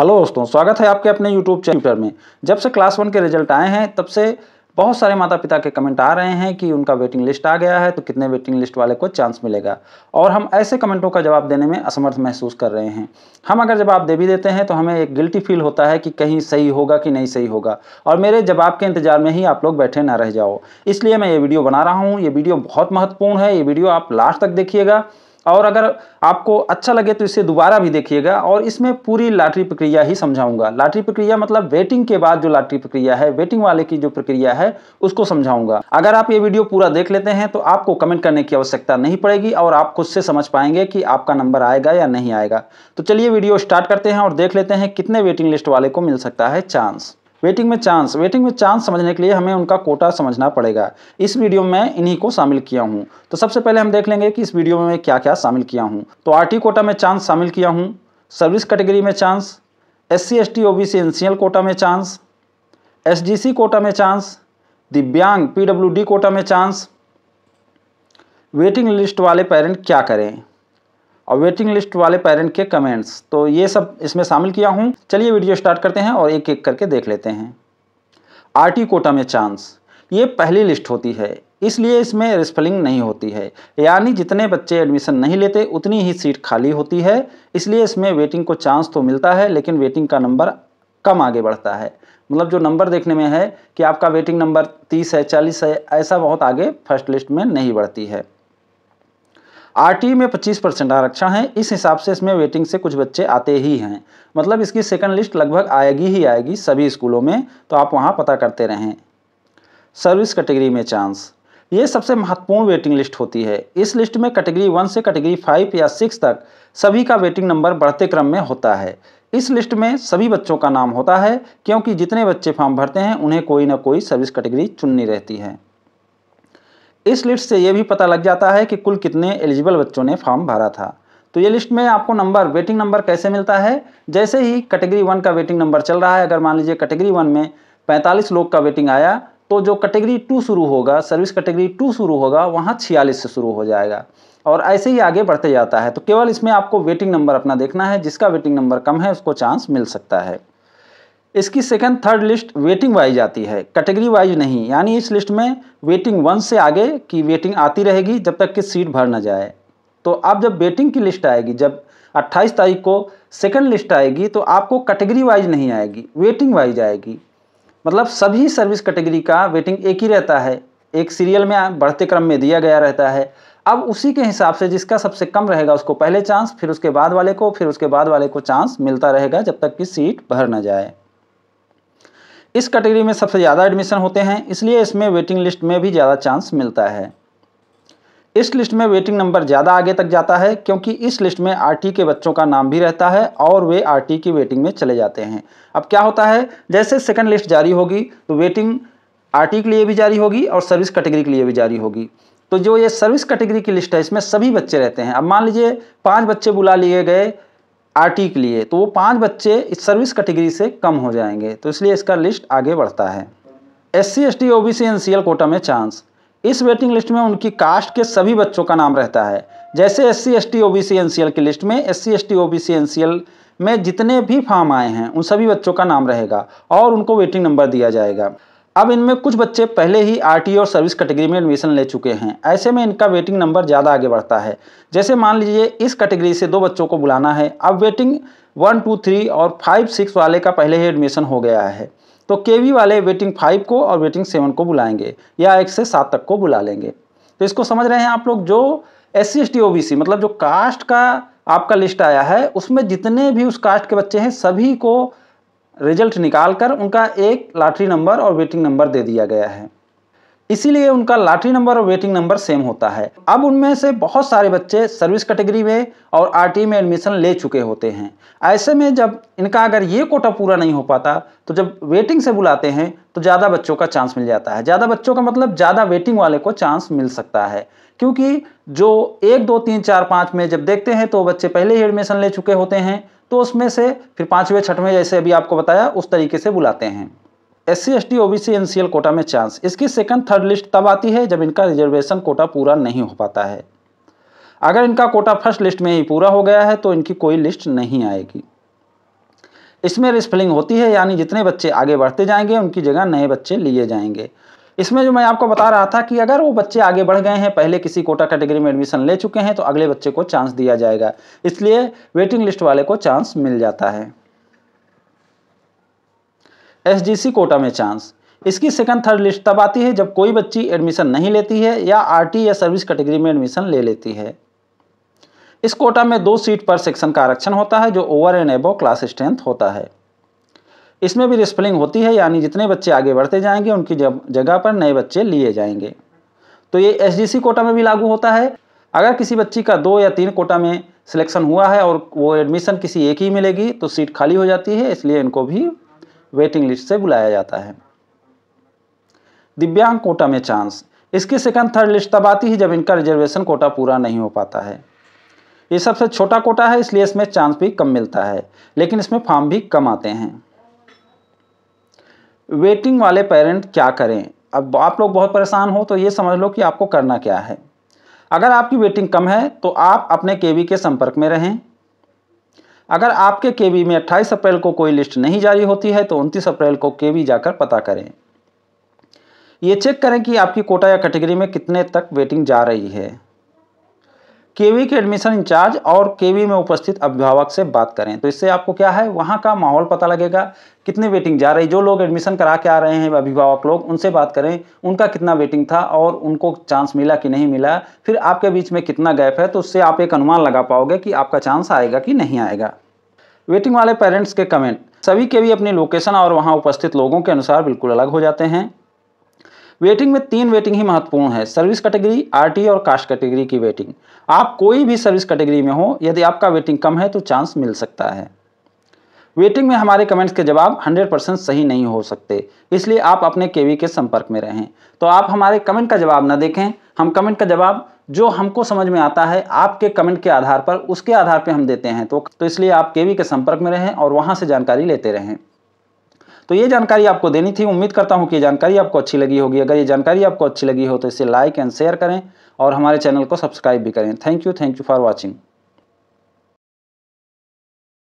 hello दोस्तों स्वागत है आपके अपने यूट्यूब चैनल में जब से क्लास वन के रिजल्ट आए हैं तब से बहुत सारे माता पिता के कमेंट आ रहे हैं कि उनका वेटिंग लिस्ट आ गया है तो कितने वेटिंग लिस्ट वाले को चांस मिलेगा और हम ऐसे कमेंटों का जवाब देने में असमर्थ महसूस कर रहे हैं हम अगर जवाब दे भी देते हैं तो हमें एक गिल्टी फील होता है कि कहीं सही होगा कि नहीं सही होगा और मेरे जवाब के इंतजार में ही आप लोग बैठे ना रह जाओ इसलिए मैं ये वीडियो बना रहा हूँ ये वीडियो बहुत महत्वपूर्ण है ये वीडियो आप लास्ट तक देखिएगा और अगर आपको अच्छा लगे तो इसे दोबारा भी देखिएगा और इसमें पूरी लाटरी प्रक्रिया ही समझाऊंगा लाटरी प्रक्रिया मतलब वेटिंग के बाद जो लाटरी प्रक्रिया है वेटिंग वाले की जो प्रक्रिया है उसको समझाऊंगा अगर आप ये वीडियो पूरा देख लेते हैं तो आपको कमेंट करने की आवश्यकता नहीं पड़ेगी और आप खुद से समझ पाएंगे कि आपका नंबर आएगा या नहीं आएगा तो चलिए वीडियो स्टार्ट करते हैं और देख लेते हैं कितने वेटिंग लिस्ट वाले को मिल सकता है चांस वेटिंग में चांस वेटिंग में चांस समझने के लिए हमें उनका कोटा समझना पड़ेगा इस वीडियो में इन्हीं को शामिल किया हूँ तो सबसे पहले हम देख लेंगे कि इस वीडियो में मैं क्या क्या शामिल किया हूँ तो आर कोटा में चांस शामिल किया हूँ सर्विस कैटेगरी में chance S C S T O B C N C L quota में chance S D C quota में चांस दिव्यांग पी डब्ल्यू डी कोटा में चांस वेटिंग लिस्ट वाले पेरेंट क्या करें और वेटिंग लिस्ट वाले पेरेंट के कमेंट्स तो ये सब इसमें शामिल किया हूँ चलिए वीडियो स्टार्ट करते हैं और एक एक करके देख लेते हैं आर कोटा में चांस ये पहली लिस्ट होती है इसलिए इसमें रिस्पलिंग नहीं होती है यानी जितने बच्चे एडमिशन नहीं लेते उतनी ही सीट खाली होती है इसलिए इसमें वेटिंग को चांस तो मिलता है लेकिन वेटिंग का नंबर कम आगे बढ़ता है मतलब जो नंबर देखने में है कि आपका वेटिंग नंबर तीस है चालीस है ऐसा बहुत आगे फर्स्ट लिस्ट में नहीं बढ़ती है आरटी में 25 परसेंट आरक्षण है इस हिसाब से इसमें वेटिंग से कुछ बच्चे आते ही हैं मतलब इसकी सेकंड लिस्ट लगभग आएगी ही आएगी सभी स्कूलों में तो आप वहाँ पता करते रहें सर्विस कैटेगरी में चांस ये सबसे महत्वपूर्ण वेटिंग लिस्ट होती है इस लिस्ट में कैटेगरी वन से कैटेगरी फाइव या सिक्स तक सभी का वेटिंग नंबर बढ़ते क्रम में होता है इस लिस्ट में सभी बच्चों का नाम होता है क्योंकि जितने बच्चे फॉर्म भरते हैं उन्हें कोई ना कोई सर्विस कैटेगरी चुननी रहती है इस लिस्ट से ये भी पता लग जाता है कि कुल कितने एलिजिबल बच्चों ने फॉर्म भरा था तो ये लिस्ट में आपको नंबर वेटिंग नंबर कैसे मिलता है जैसे ही कैटेगरी वन का वेटिंग नंबर चल रहा है अगर मान लीजिए कैटेगरी वन में 45 लोग का वेटिंग आया तो जो कैटेगरी टू शुरू होगा सर्विस कैटेगरी टू शुरू होगा वहाँ छियालीस से शुरू हो जाएगा और ऐसे ही आगे बढ़ते जाता है तो केवल इसमें आपको वेटिंग नंबर अपना देखना है जिसका वेटिंग नंबर कम है उसको चांस मिल सकता है इसकी second third list waiting wise आती है कैटेगरी वाइज नहीं यानी इस लिस्ट में वेटिंग वन से आगे की वेटिंग आती रहेगी जब तक कि सीट भर ना जाए तो अब जब वेटिंग की लिस्ट आएगी जब 28 तारीख को सेकंड लिस्ट आएगी तो आपको कैटेगरी वाइज नहीं आएगी वेटिंग वाइज आएगी मतलब सभी सर्विस कैटेगरी का वेटिंग एक ही रहता है एक सीरियल में बढ़ते क्रम में दिया गया रहता है अब उसी के हिसाब से जिसका सबसे कम रहेगा उसको पहले चांस फिर उसके बाद वाले को फिर उसके बाद वाले को चांस मिलता रहेगा जब तक कि सीट भर ना जाए इस कैटेगरी में सबसे ज़्यादा एडमिशन होते हैं इसलिए इसमें वेटिंग लिस्ट में भी ज़्यादा चांस मिलता है इस लिस्ट में वेटिंग नंबर ज़्यादा आगे तक जाता है क्योंकि इस लिस्ट में आरटी के बच्चों का नाम भी रहता है और वे आरटी की वेटिंग में चले जाते हैं अब क्या होता है जैसे सेकंड लिस्ट जारी होगी तो वेटिंग आरटी के लिए भी जारी होगी और सर्विस कैटेगरी के लिए भी जारी होगी तो जो ये सर्विस कैटेगरी की लिस्ट है इसमें सभी बच्चे रहते हैं अब मान लीजिए पाँच बच्चे बुला लिए गए आर के लिए तो वो पाँच बच्चे इस सर्विस कैटेगरी से कम हो जाएंगे तो इसलिए इसका लिस्ट आगे बढ़ता है S C S T O B C N C L quota में चांस इस वेटिंग लिस्ट में उनकी कास्ट के सभी बच्चों का नाम रहता है जैसे S C S T O B C N C L की लिस्ट में S C S T O B C N C L में जितने भी फार्म आए हैं उन सभी बच्चों का नाम रहेगा और उनको वेटिंग नंबर दिया जाएगा अब इनमें कुछ बच्चे पहले ही आर और सर्विस कैटेगरी में एडमिशन ले चुके हैं ऐसे में इनका वेटिंग नंबर ज़्यादा आगे बढ़ता है जैसे मान लीजिए इस कैटेगरी से दो बच्चों को बुलाना है अब वेटिंग वन टू थ्री और फाइव सिक्स वाले का पहले ही एडमिशन हो गया है तो के वाले वेटिंग फाइव को और वेटिंग सेवन को बुलाएंगे या एक से सात तक को बुला लेंगे तो इसको समझ रहे हैं आप लोग जो S C S T O B C मतलब जो कास्ट का आपका लिस्ट आया है उसमें जितने भी उस कास्ट के बच्चे हैं सभी को रिजल्ट निकाल कर उनका एक लाटरी नंबर और वेटिंग नंबर दे दिया गया है इसीलिए उनका लाटरी नंबर और वेटिंग नंबर सेम होता है अब उनमें से बहुत सारे बच्चे सर्विस कैटेगरी में और आर में एडमिशन ले चुके होते हैं ऐसे में जब इनका अगर ये कोटा पूरा नहीं हो पाता तो जब वेटिंग से बुलाते हैं तो ज़्यादा बच्चों का चांस मिल जाता है ज़्यादा बच्चों का मतलब ज़्यादा वेटिंग वाले को चांस मिल सकता है क्योंकि जो एक दो तीन चार पाँच में जब देखते हैं तो बच्चे पहले ही एडमिशन ले चुके होते हैं तो उसमें से फिर पाँचवें छठवें जैसे अभी आपको बताया उस तरीके से बुलाते हैं S C S T N C L quota में चांस इसकी सेकंड थर्ड लिस्ट तब आती है जब इनका रिजर्वेशन कोटा पूरा नहीं हो पाता है अगर इनका कोटा फर्स्ट लिस्ट में ही पूरा हो गया है तो इनकी कोई लिस्ट नहीं आएगी इसमें रिस्फिलिंग होती है यानी जितने बच्चे आगे बढ़ते जाएंगे उनकी जगह नए बच्चे लिए जाएंगे इसमें जो मैं आपको बता रहा था कि अगर वो बच्चे आगे बढ़ गए हैं पहले किसी कोटा कैटेगरी में एडमिशन ले चुके हैं तो अगले बच्चे को चांस दिया जाएगा इसलिए वेटिंग लिस्ट वाले को चांस मिल जाता है एसडीसी कोटा में चांस इसकी सेकंड थर्ड लिस्ट तब आती है जब कोई बच्ची एडमिशन नहीं लेती है या आरटी या सर्विस कैटेगरी में एडमिशन ले लेती है इस कोटा में दो सीट पर सेक्शन का आरक्षण होता है जो over and above class strength होता है इसमें भी रिस्पलिंग होती है यानी जितने बच्चे आगे बढ़ते जाएंगे उनकी जगह पर नए बच्चे लिए जाएंगे तो ये एस कोटा में भी लागू होता है अगर किसी बच्ची का दो या तीन कोटा में सिलेक्शन हुआ है और वो एडमिशन किसी एक ही मिलेगी तो सीट खाली हो जाती है इसलिए इनको भी वेटिंग लिस्ट से बुलाया जाता है दिव्यांग कोटा में चांस इसकी सेकंड थर्ड लिस्ट तब आती है जब इनका रिजर्वेशन कोटा पूरा नहीं हो पाता है ये सबसे छोटा कोटा है इसलिए इसमें चांस भी कम मिलता है लेकिन इसमें फॉर्म भी कम आते हैं वेटिंग वाले पेरेंट क्या करें अब आप लोग बहुत परेशान हो तो ये समझ लो कि आपको करना क्या है अगर आपकी वेटिंग कम है तो आप अपने केवी के संपर्क में रहें अगर आपके केवी में 28 अप्रैल को कोई लिस्ट नहीं जारी होती है तो 29 अप्रैल को केवी जाकर पता करें ये चेक करें कि आपकी कोटा या कैटेगरी में कितने तक वेटिंग जा रही है केवी के एडमिशन इंचार्ज और केवी में उपस्थित अभिभावक से बात करें तो इससे आपको क्या है वहाँ का माहौल पता लगेगा कितनी वेटिंग जा रही जो लोग एडमिशन करा के आ रहे हैं अभिभावक लोग उनसे बात करें उनका कितना वेटिंग था और उनको चांस मिला कि नहीं मिला फिर आपके बीच में कितना गैप है तो उससे आप एक अनुमान लगा पाओगे कि आपका चांस आएगा कि नहीं आएगा वेटिंग वाले पेरेंट्स के कमेंट सभी के भी अपनी लोकेशन और वहाँ उपस्थित लोगों के अनुसार बिल्कुल अलग हो जाते हैं वेटिंग में तीन वेटिंग ही महत्वपूर्ण है सर्विस कैटेगरी आरटी और कास्ट कैटेगरी की वेटिंग आप कोई भी सर्विस कैटेगरी में हो यदि आपका वेटिंग कम है तो चांस मिल सकता है वेटिंग में हमारे कमेंट्स के जवाब 100% सही नहीं हो सकते इसलिए आप अपने केवी के संपर्क में रहें तो आप हमारे कमेंट का जवाब ना देखें हम कमेंट का जवाब जो हमको समझ में आता है आपके कमेंट के आधार पर उसके आधार पर हम देते हैं तो, तो इसलिए आप केवी के संपर्क में रहें और वहाँ से जानकारी लेते रहें तो ये जानकारी आपको देनी थी उम्मीद करता हूँ कि ये जानकारी आपको अच्छी लगी होगी अगर ये जानकारी आपको अच्छी लगी हो तो इसे लाइक एंड शेयर करें और हमारे चैनल को सब्सक्राइब भी करें thank you thank you for watching